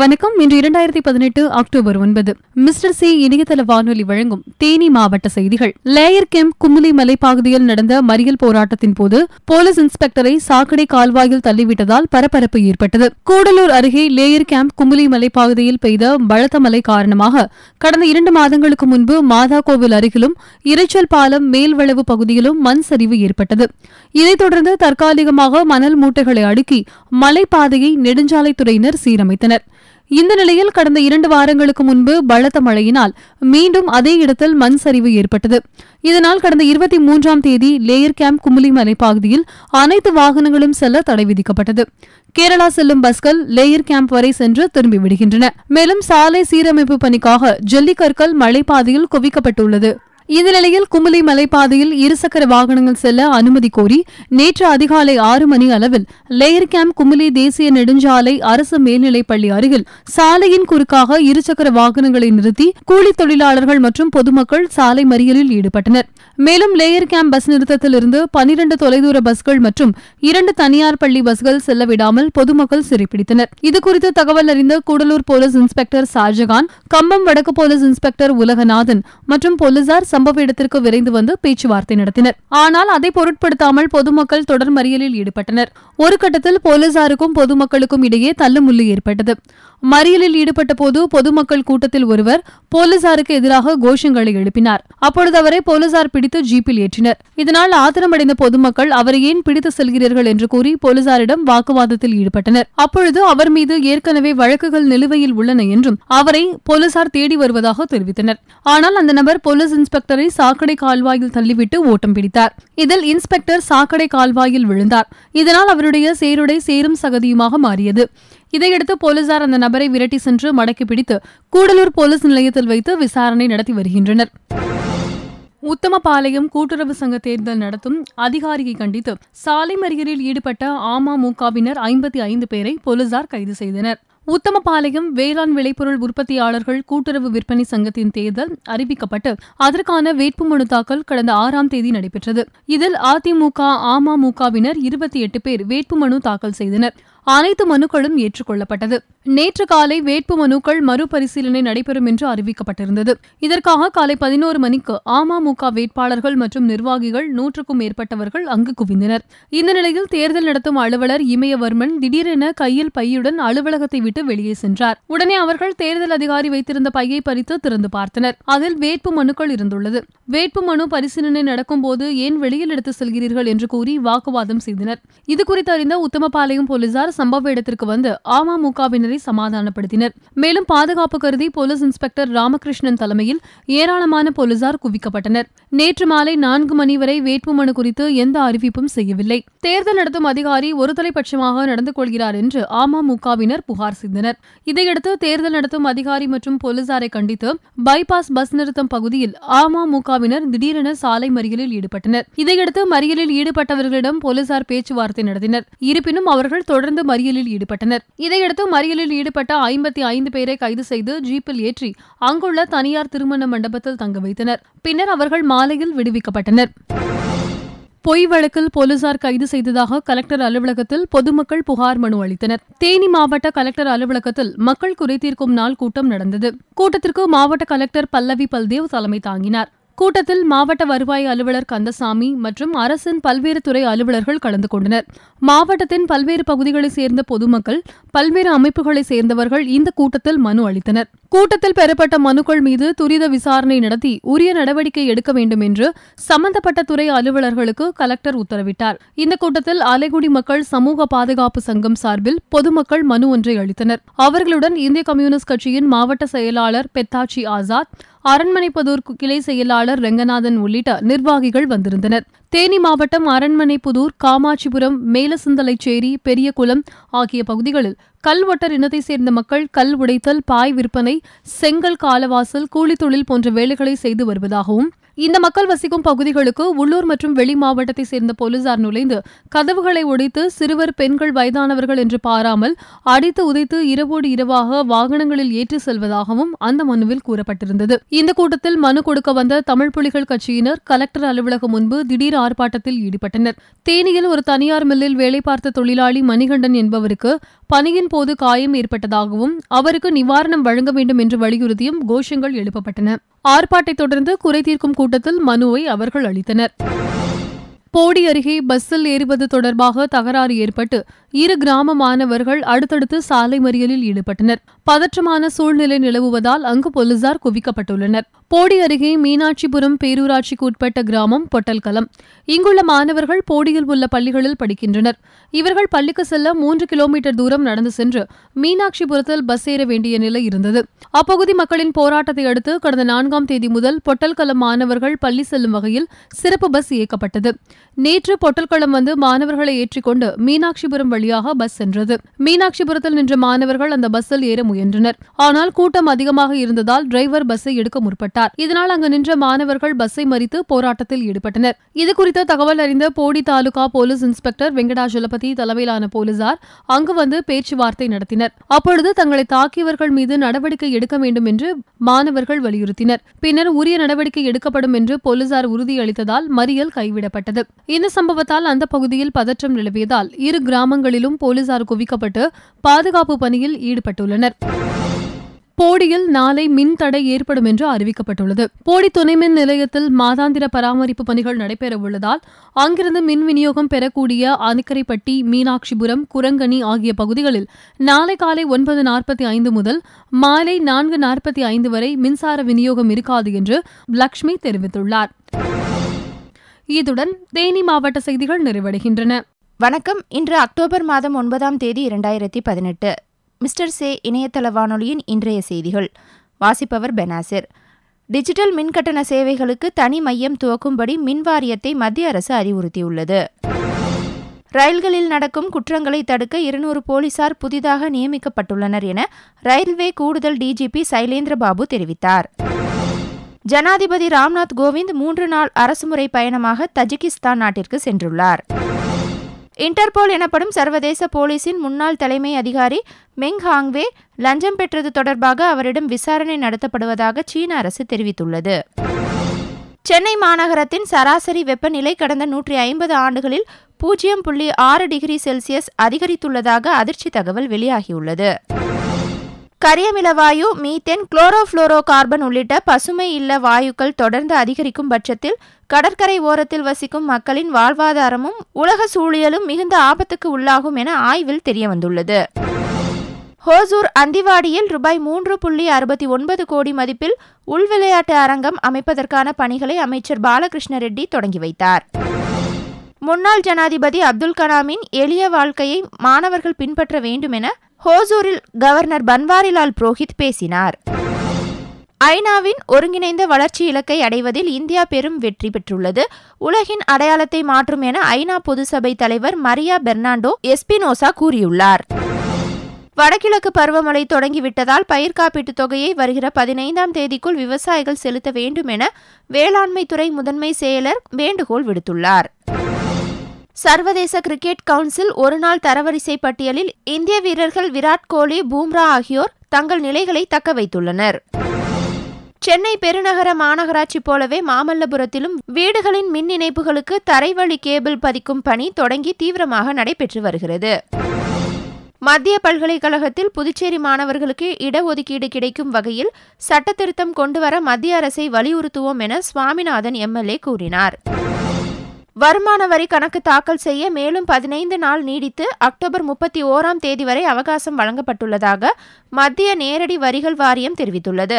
வணக்கம் இன்று இரண்டாயிரத்தி பதினெட்டு அக்டோபர் ஒன்பது மிஸ்டர் சி இணையதள வானொலி வழங்கும் தேனி மாவட்ட செய்திகள் லேயர் கேம்ப் குமுலி மலைப்பகுதியில் நடந்த மறியல் போராட்டத்தின் போது போலீஸ் இன்ஸ்பெக்டரை சாக்கடை கால்வாயில் தள்ளிவிட்டதால் பரபரப்பு ஏற்பட்டது கூடலூர் அருகே லேயர் கேம்ப் குமுலி மலைப்பகுதியில் பெய்த பலத்த மழை காரணமாக கடந்த இரண்டு மாதங்களுக்கு முன்பு மாதா கோவில் அருகிலும் இரைச்சல் பாலம் மேல்வளவு பகுதியிலும் மண் சரிவு ஏற்பட்டது இதைத் தொடர்ந்து தற்காலிகமாக மணல் மூட்டைகளை அடுக்கி மலைப்பாதையை நெடுஞ்சாலைத்துறையினர் சீரமைத்தனர் இந்த நிலையில் கடந்த இரண்டு வாரங்களுக்கு முன்பு பலத்த மழையினால் மீண்டும் அதே இடத்தில் மண் சரிவு ஏற்பட்டது இதனால் கடந்த இருபத்தி மூன்றாம் தேதி லேயர் கேம்ப் குமுலி மலைப்பகுதியில் அனைத்து வாகனங்களும் செல்ல தடை விதிக்கப்பட்டது கேரளா செல்லும் பஸ்கள் லேயர் கேம்ப் வரை சென்று திரும்பி விடுகின்றன மேலும் சாலை சீரமைப்பு பணிக்காக ஜல்லிக்கற்கள் மலைப்பாதையில் குவிக்கப்பட்டுள்ளது இந்த நிலையில் குமலி மலைப்பாதையில் இருசக்கர வாகனங்கள் செல்ல அனுமதி கோரி நேற்று அதிகாலை ஆறு மணி அளவில் லேயர் கேம்ப் குமிலி தேசிய நெடுஞ்சாலை அரசு மேல்நிலைப்பள்ளி பள்ளி அருகில் சாலையின் குறுக்காக இருசக்கர வாகனங்களை நிறுத்தி கூலி தொழிலாளர்கள் மற்றும் பொதுமக்கள் சாலை மறியலில் ஈடுபட்டனர் மேலும் லேயர் கேம்ப் பஸ் நிறுத்தத்திலிருந்து பனிரண்டு தொலைதூர பஸ்கள் மற்றும் இரண்டு தனியார் பள்ளி பஸ்கள் செல்ல விடாமல் பொதுமக்கள் சிறைப்பிடித்தனர் இதுகுறித்து தகவல் அறிந்த கூடலூர் போலீஸ் இன்ஸ்பெக்டர் ஷாஜகான் கம்பம் வடக்கு போலீஸ் இன்ஸ்பெக்டர் உலகநாதன் மற்றும் போலீசார் சம்பவ இடத்திற்கு விரைந்து வந்து பேச்சுவார்த்தை நடத்தினர் ஆனால் அதை பொருட்படுத்தாமல் பொதுமக்கள் தொடர் மறியலில் ஈடுபட்டனர் ஒரு கட்டத்தில் போலீசாருக்கும் பொதுமக்களுக்கும் இடையே தள்ளுமுள்ளு ஏற்பட்டது மறியலில் ஈடுபட்ட போது பொதுமக்கள் கூட்டத்தில் ஒருவர் போலீசாருக்கு எதிராக கோஷங்களை எழுப்பினார் அப்பொழுது அவரை போலீசார் பிடித்து ஜீப்பில் ஏற்றினர் இதனால் ஆத்திரமடைந்த பொதுமக்கள் அவரை ஏன் பிடித்து செல்கிறீர்கள் என்று கூறி போலீசாரிடம் வாக்குவாதத்தில் ஈடுபட்டனர் அப்பொழுது அவர் மீது ஏற்கனவே வழக்குகள் நிலுவையில் உள்ளன என்றும் அவரை போலீசார் தேடி வருவதாக தெரிவித்தனர் ஆனால் அந்த நபர் போலீஸ் இன்ஸ்பெக்டரை சாக்கடை கால்வாயில் தள்ளிவிட்டு ஓட்டம் பிடித்தார் இதில் இன்ஸ்பெக்டர் சாக்கடை கால்வாயில் விழுந்தார் இதனால் அவருடைய சேருடை சேரும் சகதியுமாக மாறியது இதையடுத்து போலீசார் அந்த நபரை விரட்டி சென்று மடக்கி பிடித்து கூடலூர் போலீஸ் நிலையத்தில் வைத்து விசாரணை நடத்தி வருகின்றனர் உத்தமபாளையம் கூட்டுறவு சங்க தேர்தல் நடத்தும் அதிகாரியை கண்டித்து சாலை மறியலில் ஈடுபட்ட அமமுகவினர் ஐம்பத்தி ஐந்து பேரை போலீசார் கைது செய்தனர் உத்தமபாளையம் வேளாண் விளைபொருள் உற்பத்தியாளர்கள் கூட்டுறவு விற்பனை சங்கத்தின் தேர்தல் அறிவிக்கப்பட்டு அதற்கான வேட்புமனு தாக்கல் கடந்த ஆறாம் தேதி நடைபெற்றது இதில் அதிமுக அமமுகவினர் இருபத்தி எட்டு பேர் வேட்புமனு தாக்கல் செய்தனர் அனைத்து மனுக்களும் ஏற்றுக்கொள்ளப்பட்டது நேற்று காலை வேட்பு மனுக்கள் மறுபரிசீலனை நடைபெறும் என்று அறிவிக்கப்பட்டிருந்தது இதற்காக காலை பதினோரு மணிக்கு அமமுக வேட்பாளர்கள் மற்றும் நிர்வாகிகள் நூற்றுக்கும் மேற்பட்டவர்கள் அங்கு குவிந்தனர் இந்த நிலையில் தேர்தல் நடத்தும் அலுவலர் இமயவர்மன் திடீரென கையில் பையுடன் அலுவலகத்தை விட்டு வெளியே சென்றார் உடனே அவர்கள் தேர்தல் அதிகாரி வைத்திருந்த பையை பறித்து திறந்து பார்த்தனர் அதில் வேட்பு மனுக்கள் இருந்துள்ளது வேட்பு மனு பரிசீலனை நடக்கும் போது ஏன் வெளியில் எடுத்து செல்கிறீர்கள் என்று கூறி வாக்குவாதம் செய்தனர் இதுகுறித்து அறிந்த உத்தமபாளையம் போலீசார் சம்பவ இடத்திற்கு வந்து அமமுகவினரை பேரை சமாதானப்படுத்தினர் மேலும் பாதுகாப்பு கருதி போலீஸ் இன்ஸ்பெக்டர் ராமகிருஷ்ணன் தலைமையில் ஏராளமான போலீசார் குவிக்கப்பட்டனர் நேற்று மாலை நான்கு மணி வரை வேட்புமனு குறித்து எந்த அறிவிப்பும் செய்யவில்லை தேர்தல் நடத்தும் அதிகாரி ஒருதலைபட்சமாக நடந்து கொள்கிறார் என்று அமமுகவினர் புகார் செய்தனர் இதையடுத்து தேர்தல் நடத்தும் அதிகாரி மற்றும் போலீசாரை கண்டித்து பைபாஸ் பஸ் நிறுத்தம் பகுதியில் அமமுகவினர் திடீரென சாலை மறியலில் ஈடுபட்டனர் இதையடுத்து மறியலில் ஈடுபட்டவர்களிடம் போலீசார் பேச்சுவார்த்தை நடத்தினர் இருப்பினும் அவர்கள் தொடர்ந்து மறியலில் ஈடுபட்டனர் இதையடுத்து மறியலில் செயலில் ஈடுபட்ட ஐம்பத்தி ஐந்து பேரை கைது செய்து ஜீப்பில் ஏற்றி அங்குள்ள தனியார் திருமண மண்டபத்தில் தங்க வைத்தனர் பின்னர் அவர்கள் மாலையில் விடுவிக்கப்பட்டனர் பொய் வழக்கில் போலீசார் கைது செய்ததாக கலெக்டர் அலுவலகத்தில் பொதுமக்கள் புகார் மனு அளித்தனர் தேனி மாவட்ட கலெக்டர் அலுவலகத்தில் மக்கள் குறைதீர்க்கும் நாள் கூட்டம் நடந்தது கூட்டத்திற்கு மாவட்ட கலெக்டர் பல்லவி பல்தேவ் தலைமை தாங்கினார் கூட்டத்தில் மாவட்ட வருவாய் அலுவலர் கந்தசாமி மற்றும் அரசின் பல்வேறு துறை அலுவலர்கள் கலந்து கொண்டனர் மாவட்டத்தின் பல்வேறு பகுதிகளைச் சேர்ந்த பொதுமக்கள் பல்வேறு அமைப்புகளைச் சேர்ந்தவர்கள் இந்த கூட்டத்தில் மனு அளித்தனர் கூட்டத்தில் பெறப்பட்ட மனுக்கள் மீது துரித விசாரணை நடத்தி உரிய நடவடிக்கை எடுக்க வேண்டும் என்று சம்பந்தப்பட்ட துறை அலுவலர்களுக்கு கலெக்டர் உத்தரவிட்டார் இந்த கூட்டத்தில் அலைகுடி மக்கள் சமூக பாதுகாப்பு சங்கம் சார்பில் பொதுமக்கள் மனு ஒன்றை அளித்தனர் அவர்களுடன் இந்திய கம்யூனிஸ்ட் கட்சியின் மாவட்ட செயலாளர் பெத்தாச்சி ஆசாத் அரண்மனைப்பதூர் கிளை செயலாளர் ரெங்கநாதன் உள்ளிட்ட நிர்வாகிகள் வந்திருந்தனர் தேனி மாவட்டம் அரண்மனை புதூர் காமாட்சிபுரம் மேலசிந்தலைச்சேரி பெரியகுளம் ஆகிய பகுதிகளில் கல்வட்டர் இனத்தை சேர்ந்த மக்கள் கல் உடைத்தல் பாய் விற்பனை செங்கல் காலவாசல் கூலித்தொழில் போன்ற வேலைகளை செய்து வருவதாகவும் இந்த மக்கள் வசிக்கும் பகுதிகளுக்கு உள்ளூர் மற்றும் வெளி மாவட்டத்தை சேர்ந்த போலீசார் நுழைந்து கதவுகளை ஒடித்து சிறுவர் பெண்கள் வயதானவர்கள் என்று பாராமல் அடித்து உதைத்து இரவோடு இரவாக வாகனங்களில் ஏற்றி செல்வதாகவும் அந்த மனுவில் கூறப்பட்டிருந்தது இந்த கூட்டத்தில் மனு கொடுக்க வந்த தமிழ் புலிகள் கட்சியினர் கலெக்டர் அலுவலகம் முன்பு திடீர் ஆர்ப்பாட்டத்தில் ஈடுபட்டனர் தேனியில் ஒரு தனியார் மில்லில் வேலை பார்த்த தொழிலாளி மணிகண்டன் என்பவருக்கு பணியின் போது காயம் ஏற்பட்டதாகவும் அவருக்கு நிவாரணம் வழங்க வேண்டும் என்று வலியுறுத்தியும் கோஷங்கள் எழுப்பப்பட்டன ஆர்ப்பாட்டை தொடர்ந்து குறை தீர்க்கும் கூட்டத்தில் மனுவை அவர்கள் அளித்தனர் போடி அருகே பஸ்ஸில் ஏறுவது தொடர்பாக தகராறு ஏற்பட்டு இரு கிராம மாணவர்கள் அடுத்தடுத்து சாலை மறியலில் ஈடுபட்டனர் பதற்றமான சூழ்நிலை நிலவுவதால் அங்கு போலீசார் குவிக்கப்பட்டுள்ளனர் போடி அருகே மீனாட்சிபுரம் பேரூராட்சிக்கு உட்பட்ட கிராமம் பொட்டல்கலம் இங்குள்ள மாணவர்கள் போடியில் உள்ள பள்ளிகளில் படிக்கின்றனர் இவர்கள் பள்ளிக்கு செல்ல மூன்று கிலோமீட்டர் தூரம் நடந்து சென்று மீனாட்சிபுரத்தில் பஸ் ஏற வேண்டிய நிலை இருந்தது அப்பகுதி மக்களின் போராட்டத்தை அடுத்து கடந்த நான்காம் தேதி முதல் பொட்டல்கலம் மாணவர்கள் பள்ளி செல்லும் வகையில் சிறப்பு பஸ் இயக்கப்பட்டது நேற்று பொட்டல்களம் வந்து மாணவர்களை ஏற்றிக்கொண்டு மீனாட்சிபுரம் வழியாக பஸ் சென்றது மீனாட்சிபுரத்தில் நின்ற மாணவர்கள் அந்த பஸ்ஸில் ஏற முயன்றனர் ஆனால் கூட்டம் அதிகமாக இருந்ததால் டிரைவர் பஸ்ஸை எடுக்க முற்பட்டார் வெளியிட்டார் இதனால் அங்கு நின்ற மாணவர்கள் பஸ்ஸை மறித்து போராட்டத்தில் ஈடுபட்டனர் இதுகுறித்த தகவல் அறிந்த போடி தாலுகா போலீஸ் இன்ஸ்பெக்டர் வெங்கடாஜலபதி தலைமையிலான போலீசார் அங்கு வந்து பேச்சுவார்த்தை நடத்தினர் அப்பொழுது தங்களை தாக்கியவர்கள் மீது நடவடிக்கை எடுக்க வேண்டும் என்று மாணவர்கள் வலியுறுத்தினர் பின்னர் உரிய நடவடிக்கை எடுக்கப்படும் என்று போலீசார் உறுதியளித்ததால் மறியல் கைவிடப்பட்டது இந்த சம்பவத்தால் அந்த பகுதியில் பதற்றம் நிலவியதால் இரு கிராமங்களிலும் போலீசார் குவிக்கப்பட்டு பாதுகாப்பு பணியில் ஈடுபட்டுள்ளனர் போடியில் நாளை மின் தடை ஏற்படும் என்று அறிவிக்கப்பட்டுள்ளது போடி துணை மின் நிலையத்தில் மாதாந்திர பராமரிப்பு பணிகள் நடைபெற உள்ளதால் அங்கிருந்து மின் விநியோகம் பெறக்கூடிய அனுக்கரைப்பட்டி மீனாட்சிபுரம் குரங்கணி ஆகிய பகுதிகளில் நாளை காலை ஒன்பது நாற்பத்தி ஐந்து முதல் மாலை நான்கு நாற்பத்தி ஐந்து வரை மின்சார விநியோகம் இருக்காது என்று லக்ஷ்மி தெரிவித்துள்ளார் இதுடன் தேனி மாவட்ட செய்திகள் நிறைவடைகின்றன வணக்கம் இன்று அக்டோபர் மாதம் ஒன்பதாம் தேதி இரண்டாயிரத்தி பதினெட்டு மிஸ்டர் சே இணையதள வானொலியின் இன்றைய செய்திகள் வாசிப்பவர் பெனாசிர் டிஜிட்டல் மின்கட்டண சேவைகளுக்கு தனி மையம் துவக்கும்படி மின் வாரியத்தை மத்திய அரசு அறிவுறுத்தியுள்ளது ரயில்களில் நடக்கும் குற்றங்களை தடுக்க இருநூறு போலீசார் புதிதாக நியமிக்கப்பட்டுள்ளனர் என ரயில்வே கூடுதல் டிஜிபி சைலேந்திரபாபு தெரிவித்தார் ஜனாதிபதி ராம்நாத் கோவிந்த் மூன்று நாள் அரசுமுறை பயணமாக தஜிகிஸ்தான் நாட்டிற்கு சென்றுள்ளார் இன்டர்போல் எனப்படும் சர்வதேச போலீஸின் முன்னாள் தலைமை அதிகாரி மெங் ஹாங்வே லஞ்சம் பெற்றது தொடர்பாக அவரிடம் விசாரணை நடத்தப்படுவதாக சீன அரசு தெரிவித்துள்ளது சென்னை மாநகரத்தின் சராசரி வெப்பநிலை கடந்த நூற்றி ஐம்பது ஆண்டுகளில் பூஜ்ஜியம் புள்ளி ஆறு டிகிரி செல்சியஸ் அதிகரித்துள்ளதாக அதிர்ச்சி தகவல் வெளியாகியுள்ளது கரியமிலவாயு மீத்தேன் குளோரோஃப்ளோரோ கார்பன் உள்ளிட்ட பசுமை இல்ல வாயுக்கள் தொடர்ந்து அதிகரிக்கும் பட்சத்தில் கடற்கரை ஓரத்தில் வசிக்கும் மக்களின் வாழ்வாதாரமும் உலக சூழியலும் மிகுந்த ஆபத்துக்கு உள்ளாகும் என ஆய்வில் தெரிய வந்துள்ளது ஹோசூர் அந்திவாடியில் ரூபாய் மூன்று புள்ளி அறுபத்தி ஒன்பது கோடி மதிப்பில் உள்விளையாட்டு அரங்கம் அமைப்பதற்கான பணிகளை அமைச்சர் பாலகிருஷ்ண ரெட்டி தொடங்கி வைத்தார் முன்னாள் ஜனாதிபதி அப்துல் கலாமின் எளிய வாழ்க்கையை மாணவர்கள் பின்பற்ற வேண்டும் என ஹோசூரில் கவர்னர் பன்வாரிலால் புரோஹித் பேசினார் ஐநாவின் ஒருங்கிணைந்த வளர்ச்சி இலக்கை அடைவதில் இந்தியா பெரும் வெற்றி பெற்றுள்ளது உலகின் அடையாளத்தை மாற்றும் என ஐநா பொது சபை தலைவர் மரியா பெர்னாண்டோ எஸ்பினோசா கூறியுள்ளார் வடகிழக்கு பருவமழை தொடங்கிவிட்டதால் பயிர் காப்பீட்டுத் தொகையை வருகிற பதினைந்தாம் தேதிக்குள் விவசாயிகள் செலுத்த வேண்டும் என வேளாண்மைத்துறை முதன்மை செயலர் வேண்டுகோள் விடுத்துள்ளார் சர்வதேச கிரிக்கெட் கவுன்சில் ஒருநாள் தரவரிசை பட்டியலில் இந்திய வீரர்கள் விராட் கோலி பூம்ரா ஆகியோர் தங்கள் நிலைகளை தக்க வைத்துள்ளனர் சென்னை பெருநகர மாநகராட்சி போலவே மாமல்லபுரத்திலும் வீடுகளின் மின் இணைப்புகளுக்கு தரைவழி கேபிள் பதிக்கும் பணி தொடங்கி தீவிரமாக நடைபெற்று வருகிறது மத்திய பல்கலைக்கழகத்தில் புதுச்சேரி மாணவர்களுக்கு இடஒதுக்கீடு கிடைக்கும் வகையில் சட்டத்திருத்தம் கொண்டுவர மத்திய அரசை வலியுறுத்துவோம் என சுவாமிநாதன் எம்எல்ஏ கூறினார் வருமான வரி கணக்கு தாக்கல் செய்ய மேலும் பதினைந்து நாள் நீடித்து அக்டோபர் முப்பத்தி ஓராம் தேதி வரை அவகாசம் வழங்கப்பட்டுள்ளதாக மத்திய நேரடி வரிகள் வாரியம் தெரிவித்துள்ளது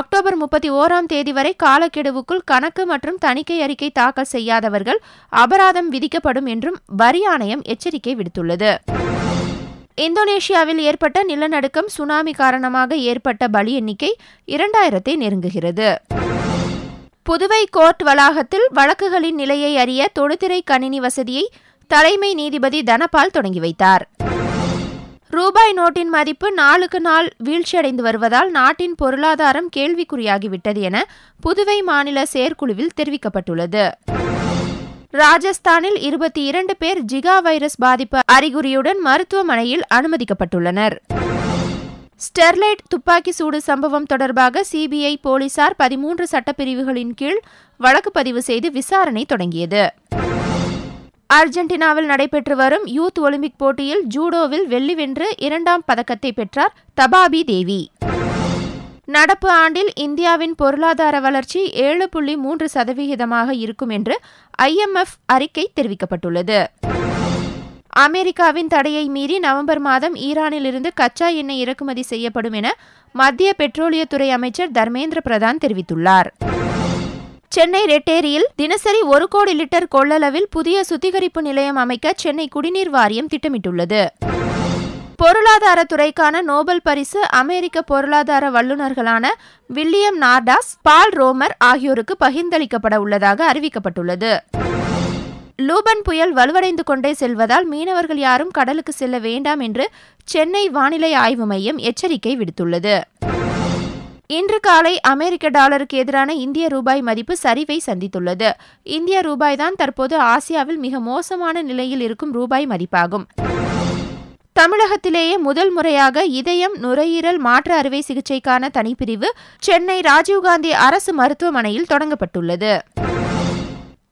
அக்டோபர் முப்பத்தி ஓராம் தேதி வரை காலக்கெடுவுக்குள் கணக்கு மற்றும் தணிக்கை அறிக்கை தாக்கல் செய்யாதவர்கள் அபராதம் விதிக்கப்படும் என்றும் வரி ஆணையம் எச்சரிக்கை விடுத்துள்ளது இந்தோனேஷியாவில் ஏற்பட்ட நிலநடுக்கம் சுனாமி காரணமாக ஏற்பட்ட பலி எண்ணிக்கை இரண்டாயிரத்தை நெருங்குகிறது புதுவை கோர்ட் வளாகத்தில் வழக்குகளின் நிலையை அறிய தொடுதிரை கணினி வசதியை தலைமை நீதிபதி தனபால் தொடங்கி வைத்தார் ரூபாய் நோட்டின் மதிப்பு நாளுக்கு நாள் வீழ்ச்சியடைந்து வருவதால் நாட்டின் பொருளாதாரம் கேள்விக்குறியாகிவிட்டது என புதுவை மாநில செயற்குழுவில் தெரிவிக்கப்பட்டுள்ளது ராஜஸ்தானில் இருபத்தி இரண்டு பேர் ஜிகா வைரஸ் பாதிப்பு அறிகுறியுடன் மருத்துவமனையில் அனுமதிக்கப்பட்டுள்ளனர் ஸ்டெர்லைட் துப்பாக்கி சூடு சம்பவம் தொடர்பாக சிபிஐ போலீசார் பதிமூன்று சட்டப்பிரிவுகளின் கீழ் வழக்கு பதிவு செய்து விசாரணை தொடங்கியது அர்ஜென்டினாவில் நடைபெற்று வரும் யூத் ஒலிம்பிக் போட்டியில் ஜூடோவில் வெள்ளி வென்று இரண்டாம் பதக்கத்தை பெற்றார் தபாபி தேவி நடப்பு ஆண்டில் இந்தியாவின் பொருளாதார வளர்ச்சி ஏழு புள்ளி மூன்று சதவிகிதமாக இருக்கும் என்று ஐஎம்எஃப் அறிக்கை தெரிவிக்கப்பட்டுள்ளது அமெரிக்காவின் தடையை மீறி நவம்பர் மாதம் ஈரானிலிருந்து கச்சா எண்ணெய் இறக்குமதி செய்யப்படும் என மத்திய பெட்ரோலியத்துறை அமைச்சர் தர்மேந்திர பிரதான் தெரிவித்துள்ளார் சென்னை ரெட்டேரியில் தினசரி ஒரு கோடி லிட்டர் கொள்ளளவில் புதிய சுத்திகரிப்பு நிலையம் அமைக்க சென்னை குடிநீர் வாரியம் திட்டமிட்டுள்ளது பொருளாதாரத்துறைக்கான நோபல் பரிசு அமெரிக்க பொருளாதார வல்லுநர்களான வில்லியம் நார்டாஸ் பால் ரோமர் ஆகியோருக்கு பகிர்ந்தளிக்கப்பட உள்ளதாக அறிவிக்கப்பட்டுள்ளது லூபன் புயல் வலுவடைந்து கொண்டே செல்வதால் மீனவர்கள் யாரும் கடலுக்கு செல்ல வேண்டாம் என்று சென்னை வானிலை ஆய்வு மையம் எச்சரிக்கை விடுத்துள்ளது இன்று காலை அமெரிக்க டாலருக்கு எதிரான இந்திய ரூபாய் மதிப்பு சரிவை சந்தித்துள்ளது இந்திய ரூபாய் தான் தற்போது ஆசியாவில் மிக மோசமான நிலையில் இருக்கும் ரூபாய் மதிப்பாகும் தமிழகத்திலேயே முதல் முறையாக இதயம் நுரையீரல் மாற்று அறுவை சிகிச்சைக்கான தனிப்பிரிவு சென்னை ராஜீவ்காந்தி அரசு மருத்துவமனையில் தொடங்கப்பட்டுள்ளது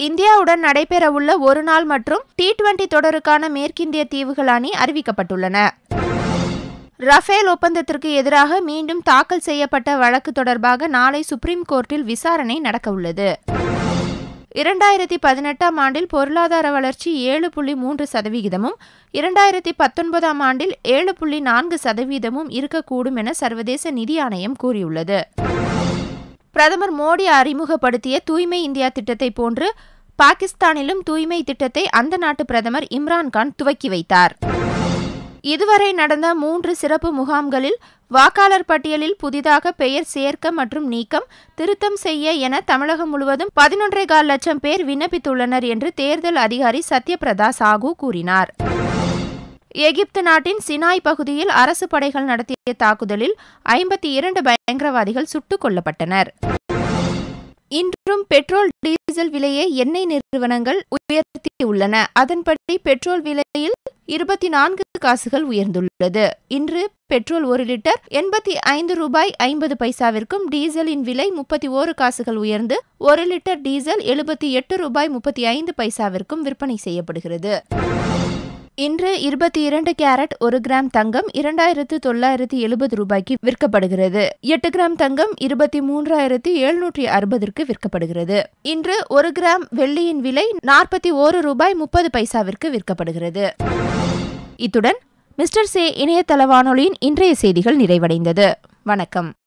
இந்தியாவுடன் நடைபெறவுள்ள ஒரு நாள் மற்றும் டி டுவெண்டி தொடருக்கான மேற்கிந்திய தீவுகள் அணி அறிவிக்கப்பட்டுள்ளன ரஃபேல் ஒப்பந்தத்திற்கு எதிராக மீண்டும் தாக்கல் செய்யப்பட்ட வழக்கு தொடர்பாக நாளை சுப்ரீம் கோர்ட்டில் விசாரணை நடக்கவுள்ளது இரண்டாயிரத்தி பதினெட்டாம் ஆண்டில் பொருளாதார வளர்ச்சி ஏழு புள்ளி மூன்று சதவிகிதமும் இரண்டாயிரத்தி பத்தொன்பதாம் ஆண்டில் ஏழு புள்ளி நான்கு சதவீதமும் இருக்கக்கூடும் என சர்வதேச நிதி ஆணையம் கூறியுள்ளது பிரதமர் மோடி அறிமுகப்படுத்திய தூய்மை இந்தியா திட்டத்தை போன்று பாகிஸ்தானிலும் தூய்மை திட்டத்தை அந்த நாட்டு பிரதமர் இம்ரான்கான் துவக்கி வைத்தார் இதுவரை நடந்த மூன்று சிறப்பு முகாம்களில் வாக்காளர் பட்டியலில் புதிதாக பெயர் சேர்க்க மற்றும் நீக்கம் திருத்தம் செய்ய என தமிழகம் முழுவதும் பதினொன்றே கால் லட்சம் பேர் விண்ணப்பித்துள்ளனர் என்று தேர்தல் அதிகாரி சத்யபிரதா சாகு கூறினார் எகிப்து நாட்டின் சினாய் பகுதியில் அரசு படைகள் நடத்திய தாக்குதலில் ஐம்பத்தி இரண்டு பயங்கரவாதிகள் சுட்டுக் கொல்லப்பட்டனர் இன்றும் பெட்ரோல் டீசல் விலையை எண்ணெய் நிறுவனங்கள் உயர்த்தியுள்ளன அதன்படி பெட்ரோல் விலையில் இருபத்தி நான்கு காசுகள் உயர்ந்துள்ளது இன்று பெட்ரோல் ஒரு லிட்டர் எண்பத்தி ஐந்து ரூபாய் ஐம்பது பைசாவிற்கும் டீசலின் விலை முப்பத்தி ஓரு காசுகள் உயர்ந்து ஒரு லிட்டர் டீசல் எழுபத்தி எட்டு ரூபாய் முப்பத்தி ஐந்து பைசாவிற்கும் விற்பனை செய்யப்படுகிறது இன்று இருபத்தி இரண்டு கேரட் ஒரு கிராம் தங்கம் இரண்டாயிரத்து தொள்ளாயிரத்து எழுபது ரூபாய்க்கு விற்கப்படுகிறது எட்டு கிராம் தங்கம் இருபத்தி மூன்றாயிரத்து எழுநூற்றி அறுபதற்கு விற்கப்படுகிறது இன்று ஒரு கிராம் வெள்ளியின் விலை நாற்பத்தி ஓரு ரூபாய் முப்பது பைசாவிற்கு விற்கப்படுகிறது இத்துடன் மிஸ்டர் சே இணையதள வானொலியின் இன்றைய செய்திகள் நிறைவடைந்தது வணக்கம்